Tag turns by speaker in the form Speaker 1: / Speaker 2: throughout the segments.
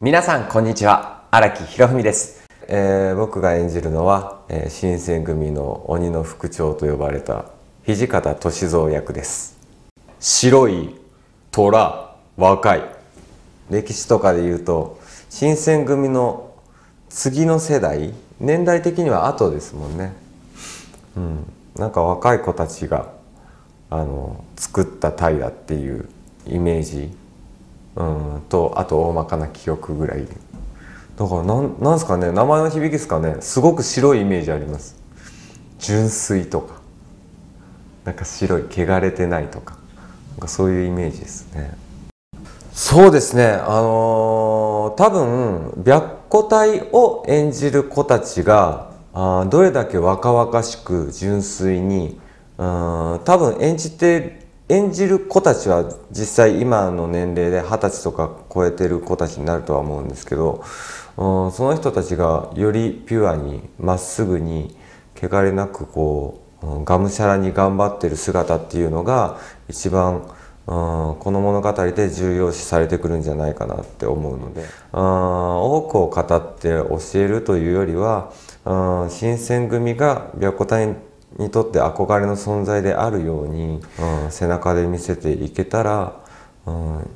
Speaker 1: 皆さんこんにちは荒木博文です、えー、僕が演じるのは、えー、新選組の鬼の副長と呼ばれた土方歳三役です白い虎若い歴史とかで言うと新選組の次の世代年代的には後ですもんねうんなんか若い子たちがあの作った隊だっていうイメージうんとあと大まかな記憶ぐらいだからなんなんすかね名前の響きですかねすごく白いイメージあります純粋とかなんか白い汚れてないとかなんかそういうイメージですねそうですねあのー、多分白虎隊を演じる子たちがあどれだけ若々しく純粋にうん多分演じて演じる子たちは実際今の年齢で二十歳とか超えてる子たちになるとは思うんですけど、うん、その人たちがよりピュアにまっすぐに汚れなくこう、うん、がむしゃらに頑張ってる姿っていうのが一番、うん、この物語で重要視されてくるんじゃないかなって思うので、うん、多くを語って教えるというよりは、うん、新選組が白虎隊にとって憧れの存在であるように、うん、背中で見せていけたら、うん、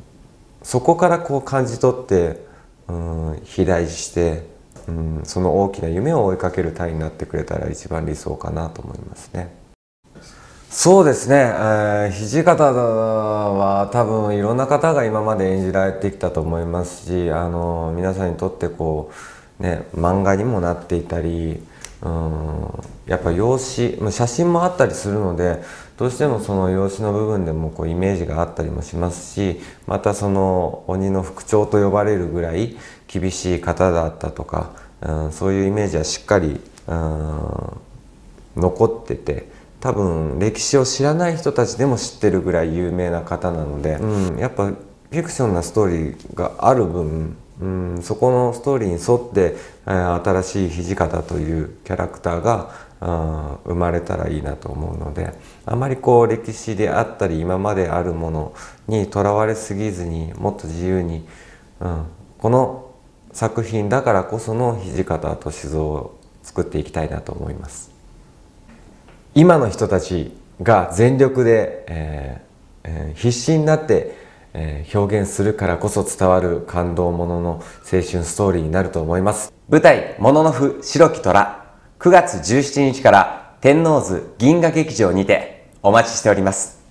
Speaker 1: そこからこう感じ取って、うん、肥大して、うん、その大きな夢を追いかける隊になってくれたら一番理想かなと思いますね。そうですね、えー、土方は多分いろんな方が今まで演じられてきたと思いますしあの皆さんにとってこう、ね、漫画にもなっていたりうんやっぱ用紙写真もあったりするのでどうしてもその用紙の部分でもこうイメージがあったりもしますしまたその鬼の副長と呼ばれるぐらい厳しい方だったとか、うん、そういうイメージはしっかり、うん、残ってて多分歴史を知らない人たちでも知ってるぐらい有名な方なので、うん、やっぱフィクションなストーリーがある分うんそこのストーリーに沿って、えー、新しい土方というキャラクターがあー生まれたらいいなと思うのであまりこう歴史であったり今まであるものにとらわれすぎずにもっと自由に、うん、この作品だからこその土方歳三を作っていきたいなと思います。今の人たちが全力で、えーえー、必死になってえー、表現するからこそ伝わる感動ものの青春ストーリーになると思います。舞台、もののふ白き虎、9月17日から天王洲銀河劇場にてお待ちしております。